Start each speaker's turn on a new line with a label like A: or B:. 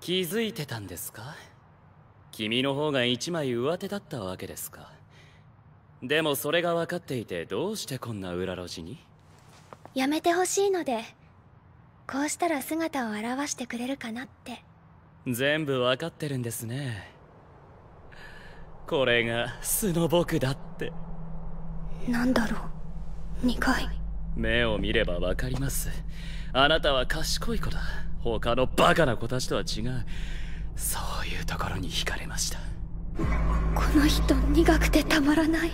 A: 気づいてたんですか
B: 君の方が一枚上手だったわけですかでもそれが分かっていてどうしてこんな裏路地に
A: やめ
C: てほしいのでこうしたら姿を現してくれるかなって
B: 全部分かってるんですねこれが素の僕
D: だって
E: なんだろう2回
B: 目を見れば分かりますあなたは賢い子だ他のバカな子たちとは違うそういうところに惹かれましたこの人苦くてた
E: まらない